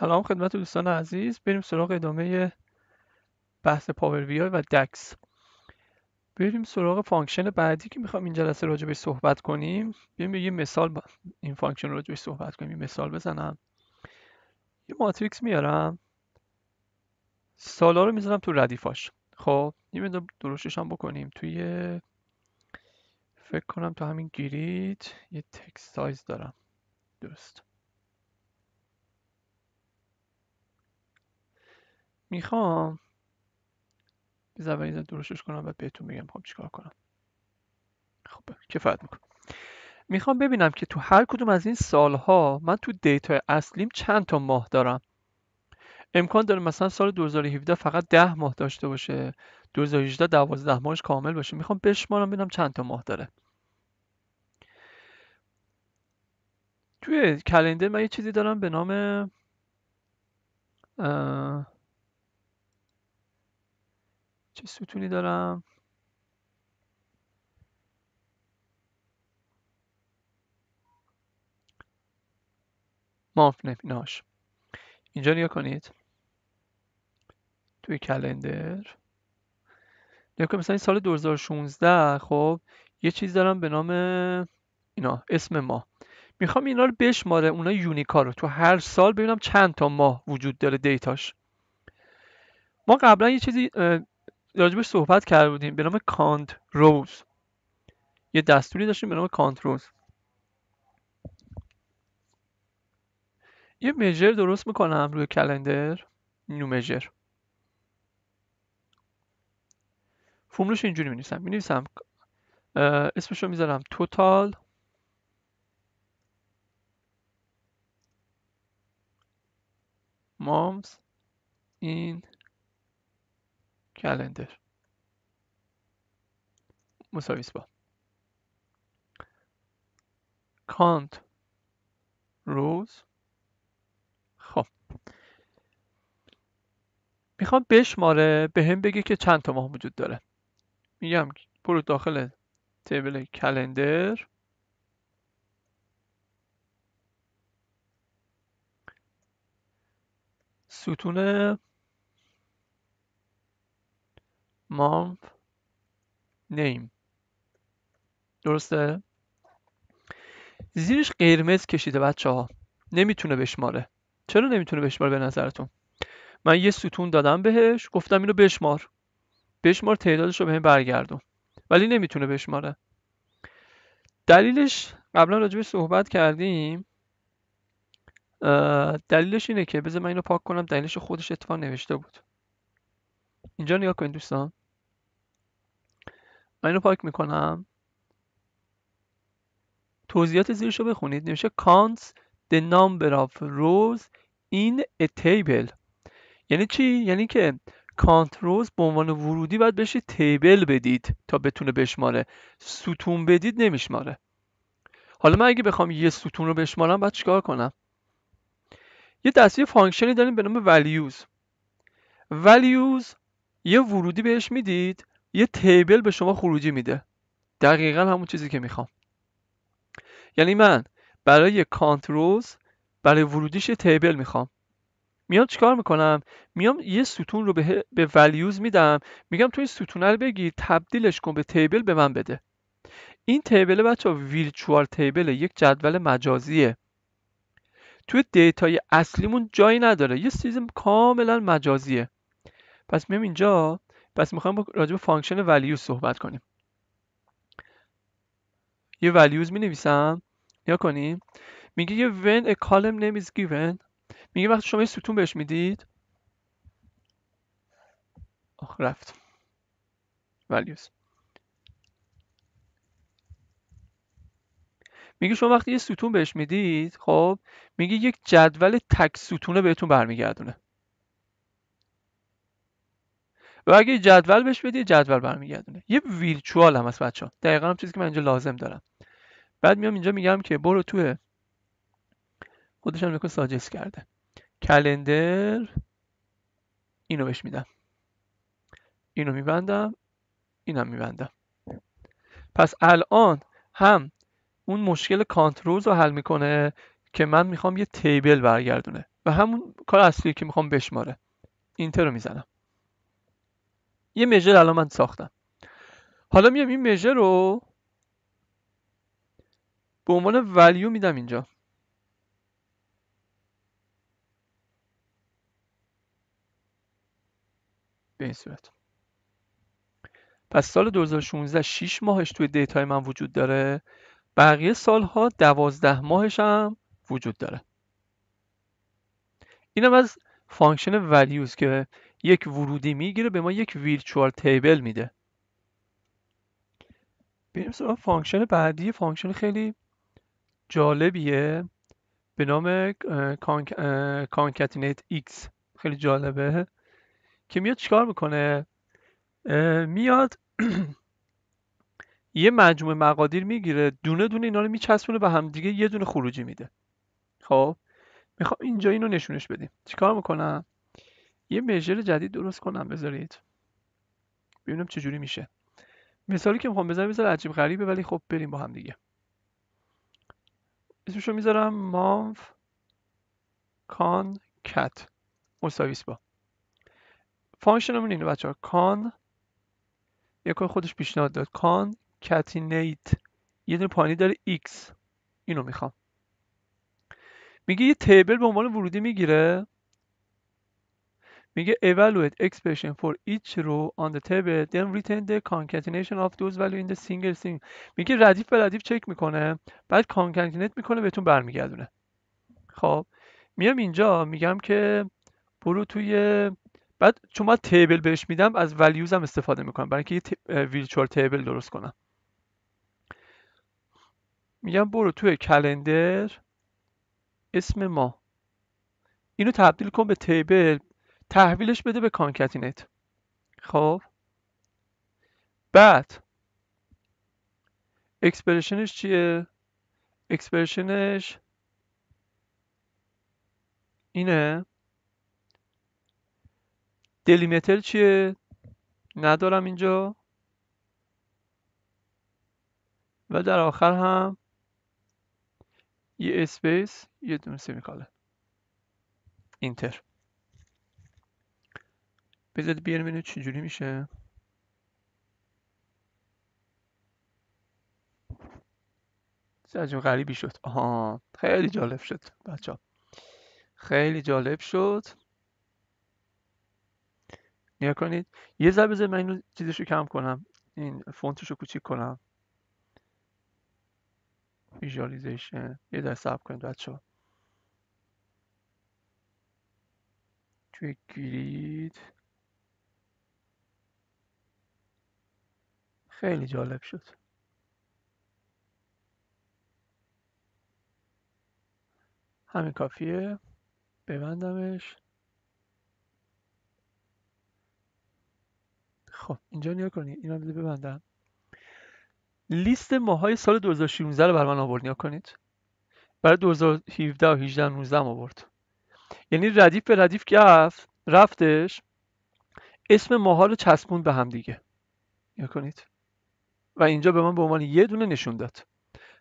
سلام خدمت دوستان عزیز بریم سراغ ادامه بحث پاور و دکس بریم سراغ فانکشن بعدی که میخوام این جلسه راجع به صحبت کنیم بیایم یه مثال با... این فانکشن راجع به صحبت کنیم یه مثال بزنم یه ماتریکس میارم سالا رو میزنم تو ردیفاش خب یه مقدار هم بکنیم توی فکر کنم تو همین گرید یه تکست سایز دارم درست میخوام زبانی درستش کنم و بهتون میگم خب چیکار کنم خب کفایت میکنم میخوام ببینم که تو هر کدوم از این سالها من تو دیتا اصلیم چند تا ماه دارم امکان داره مثلا سال 2017 فقط 10 ماه داشته باشه 2018 12 ماهش کامل باشه میخوام بشمارم ببینم چند تا ماه داره توی کلندر من یه چیزی دارم به نام چه ستونی دارم مانف نبیناش اینجا نیا کنید توی کلندر نیا کنید مثلا این سال 2016 خب یه چیز دارم به نام اینا اسم ما میخوام اینا رو بشماره اونا یونیکا رو تو هر سال ببینم چند تا ماه وجود داره دیتاش ما قبلا یه چیزی راجبش صحبت کرده بودیم به نام کانت روز یه دستوری داشتیم به نام کانت روز یه میجر درست میکنم روی کلندر نیو میجر فرمولش اینجوری مینویسم مینویسم اسمش رو میذارم توتال مامز این کلندر مساویس با کانت روز خب میخوام بشماره به هم بگه که چند تا ماه وجود داره میگم برو داخل تیبل کلندر ستون month نیم درسته زیرش قرمز کشیده بچه ها نمیتونه بشماره چرا نمیتونه بشماره به نظرتون من یه ستون دادم بهش گفتم اینو بشمار بشمار تعدادش رو به برگردون ولی نمیتونه بشماره دلیلش قبلا راجبش صحبت کردیم دلیلش اینه که بذار من اینو پاک کنم دلیلش خودش اتفاق نوشته بود اینجا نگاه کنید دوستان من اینو پاک میکنم توضیحات زیرش رو بخونید نمیشه کانس the number of rows in a table یعنی چی؟ یعنی که کانت روز به عنوان ورودی باید بشه تیبل بدید تا بتونه بشماره ستون بدید نمیشماره حالا من اگه بخوام یه ستون رو بشمارم باید چیکار کنم یه دستی فانکشنی داریم به نام values values یه ورودی بهش میدید یه تیبل به شما خروجی میده دقیقا همون چیزی که میخوام یعنی من برای کانتروز برای ورودیش تیبل میخوام میام چیکار میکنم میام یه ستون رو به, به ولیوز میدم میگم تو این ستونه رو بگیر تبدیلش کن به تیبل به من بده این تیبل بچه ویلچوار تیبل یک جدول مجازیه توی دیتای اصلیمون جایی نداره یه سیزم کاملا مجازیه پس میام اینجا پس میخوایم راجع به فانکشن ولیوز صحبت کنیم یه ولیوز می نویسم یا کنیم میگه یه when a column name is given میگه وقتی شما یه ستون بهش میدید آخ رفت values میگه شما وقتی یه ستون بهش میدید خب میگه یک جدول تک ستونه بهتون برمیگردونه و اگه جدول بهش بدی جدول برمیگردونه یه ویرچوال هم هست بچه ها دقیقا هم چیزی که من اینجا لازم دارم بعد میام اینجا میگم که برو تو خودش هم ساجست کرده کلندر اینو بهش میدم اینو میبندم اینم میبندم پس الان هم اون مشکل کانترول رو حل میکنه که من میخوام یه تیبل برگردونه و همون کار اصلی که میخوام بشماره اینتر رو میزنم یه مژر الان من ساختم حالا میام این مژر رو به عنوان ولیو میدم اینجا به این صورت پس سال 2016 6 ماهش توی دیتای من وجود داره بقیه سالها 12 ماهش هم وجود داره اینم از فانکشن values که یک ورودی میگیره به ما یک ویرچوال تیبل میده بریم سراغ فانکشن بعدی فانکشن خیلی جالبیه به نام کانکتینیت x خیلی جالبه که میاد چیکار میکنه میاد یه مجموعه مقادیر میگیره دونه دونه اینا رو میچسبونه به همدیگه یه دونه خروجی میده خب میخوام اینجا اینو نشونش بدیم چیکار میکنم یه مژر جدید درست کنم بذارید ببینم چجوری میشه مثالی که میخوام بزنم مثال عجیب غریبه ولی خب بریم با هم دیگه اسمشو میذارم مانف کان کت مساویس با فانکشنمون اینه بچه ها کان کار خودش پیشنهاد داد کان کتینیت یه دونه پانی داره ایکس اینو میخوام میگه یه تیبل به عنوان ورودی میگیره میگه evaluate expression for each row on the table then return the concatenation of those value in the single string میگه ردیف به ردیف چک میکنه بعد concatenate میکنه بهتون برمیگردونه خب میام اینجا میگم که برو توی بعد چون ما تیبل بهش میدم از values هم استفاده میکنم برای اینکه یه virtual table درست کنم میگم برو توی کلندر اسم ما اینو تبدیل کن به تیبل تحویلش بده به کانکتینت خب بعد اکسپرشنش چیه اکسپرشنش اینه دلیمتر چیه ندارم اینجا و در آخر هم یه اسپیس یه دونه سمیکالن اینتر بذارید بیاریم چی چجوری میشه عجیب غریبی شد آها خیلی جالب شد بچه خیلی جالب شد نیا کنید یه ذره بذارید من اینو چیزش رو کم کنم این فونتش رو کوچیک کنم ویژوالیزیشن یه ذره صبر کنید بچه ها. توی گرید خیلی جالب شد همین کافیه ببندمش خب اینجا نیا کنید اینا رو ببندم لیست ماهای سال 2016 رو بر من آورد نیا کنید برای 2017 و 18 19 آورد یعنی ردیف به ردیف گفت رفتش اسم ماها رو چسبون به هم دیگه نیا کنید و اینجا به من به عنوان یه دونه نشون داد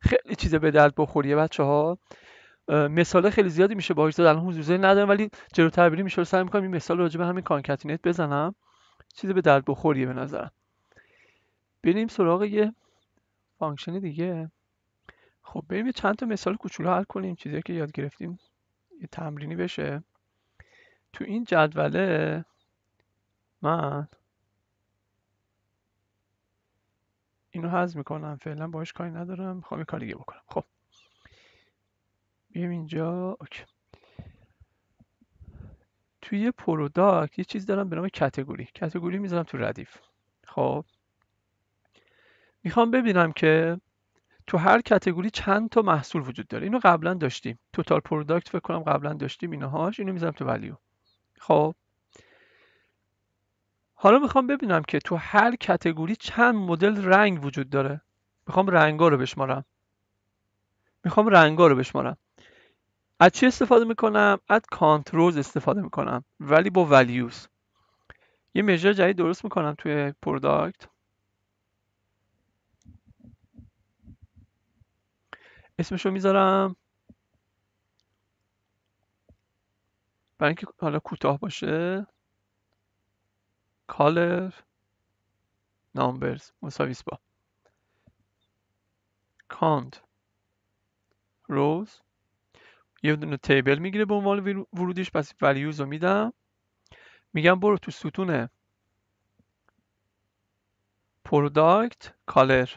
خیلی چیز به درد بخوریه بچه ها مثال خیلی زیادی میشه با زد الان حضور ندارم ولی جلو تعبیری میشه رو سعی میکنم این مثال راجع همین کانکتینت بزنم چیز به درد بخوریه به نظر بریم سراغ یه فانکشن دیگه خب بریم یه چند تا مثال کوچولو حل کنیم چیزی که یاد گرفتیم یه تمرینی بشه تو این جدوله من اینو حذف میکنم فعلا باهاش کاری ندارم میخوام یه کار دیگه بکنم خب بیایم اینجا اوکی. توی پروداکت یه چیز دارم به نام کتگوری کتگوری میذارم تو ردیف خب میخوام ببینم که تو هر کتگوری چند تا محصول وجود داره اینو قبلا داشتیم توتال پروداکت فکر کنم قبلا داشتیم اینهاش اینو میذارم تو ولیو خب حالا میخوام ببینم که تو هر کتگوری چند مدل رنگ وجود داره میخوام رنگا رو بشمارم میخوام رنگا رو بشمارم از چی استفاده میکنم از کانترولز استفاده میکنم ولی با ولیوز یه مژر جدید درست میکنم توی پروداکت رو میذارم برای اینکه حالا کوتاه باشه کالر نامبرز مساویس با کانت روز یه دونه تیبل میگیره به عنوان ورودیش پس values رو میدم میگم برو تو ستون product کالر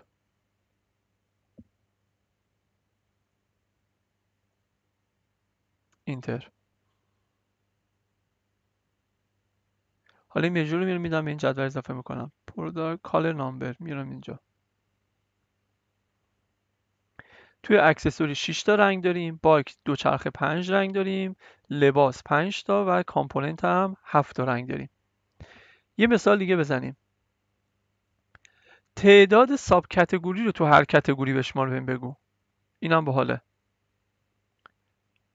اینتر حالا این رو میرم میدم به این جدول اضافه میکنم پردار کالر نامبر میرم اینجا توی اکسسوری 6 تا رنگ داریم بایک چرخ 5 رنگ داریم لباس 5 تا و کامپوننت هم 7 تا رنگ داریم یه مثال دیگه بزنیم تعداد ساب کتگوری رو تو هر کتگوری به شما رو بگو اینم باحاله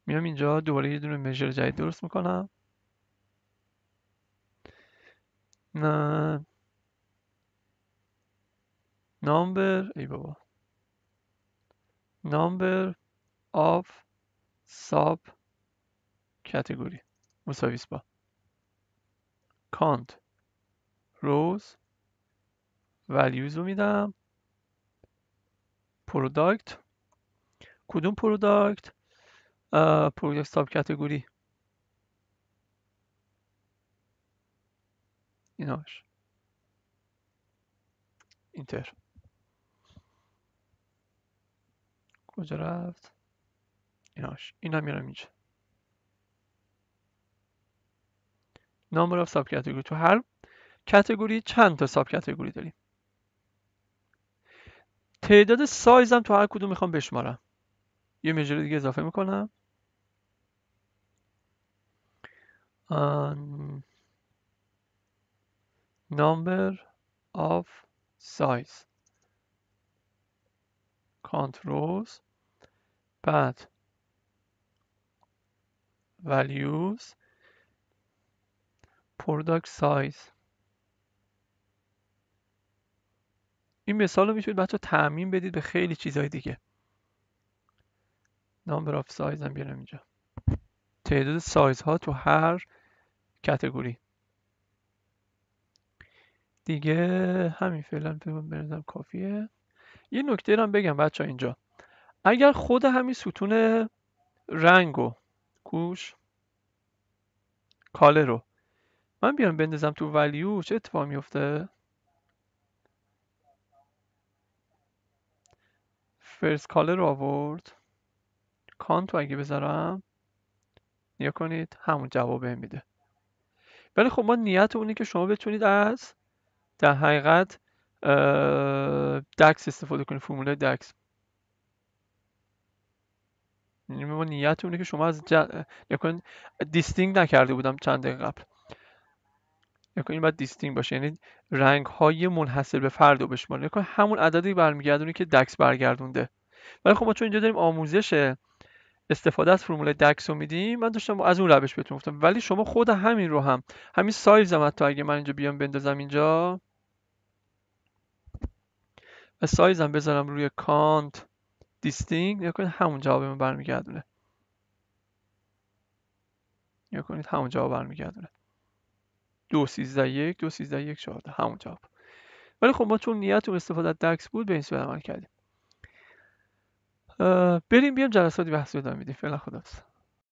میام اینجا دوباره یه دونه میجر جدید درست میکنم نامبر ای بابا نامبر آف ساب کتگوری مساویس با کانت روز والیوز میدم پرودکت کدوم پرودکت پرودکت ساب کتگوری ایناش اینتر کجا رفت ایناش اینا میرم اینجا نام رفت ساب کتگوری تو هر کتگوری چند تا ساب کتگوری داریم تعداد سایزم تو هر کدوم میخوام بشمارم یه میجر دیگه اضافه میکنم number of size controls بعد values product size این مثال رو میتونید بچه تعمین بدید به خیلی چیزهای دیگه number of size هم بیارم اینجا تعداد سایز ها تو هر کتگوری دیگه همین فعلا به کافیه یه نکته هم بگم بچه ها اینجا اگر خود همین ستون رنگ و کوش کاله رو من بیام بندازم تو ولیو چه اتفاق میفته فرست کاله رو آورد کانتو اگه بذارم نیا کنید همون جواب میده ولی خب ما نیت اونی که شما بتونید از در حقیقت دکس استفاده کنید فرمول دکس یعنی ما نیت اونه که شما از دیستینگ نکرده بودم چند دقیقه قبل یعنی این باید دیستینگ باشه یعنی رنگ های منحصر به فرد رو بشمار همون عددی برمیگردونی که دکس برگردونده ولی خب ما چون اینجا داریم آموزشه استفاده از فرمول دکس رو میدیم من داشتم از اون روش بهتون گفتم ولی شما خود همین رو هم همین سایز هم حتی اگه من اینجا بیام بندازم اینجا و سایزم بذارم روی کانت دیستینگ یا کنید همون جواب من برمیگردونه یا کنید همون جواب برمیگردونه دو سیزده یک دو سیزده یک چهارده همون جواب ولی خب ما چون نیتون استفاده از دکس بود به این صورت عمل کردیم بریم بیام جلسات بحث ادامه میدیم فعلا خداحافظ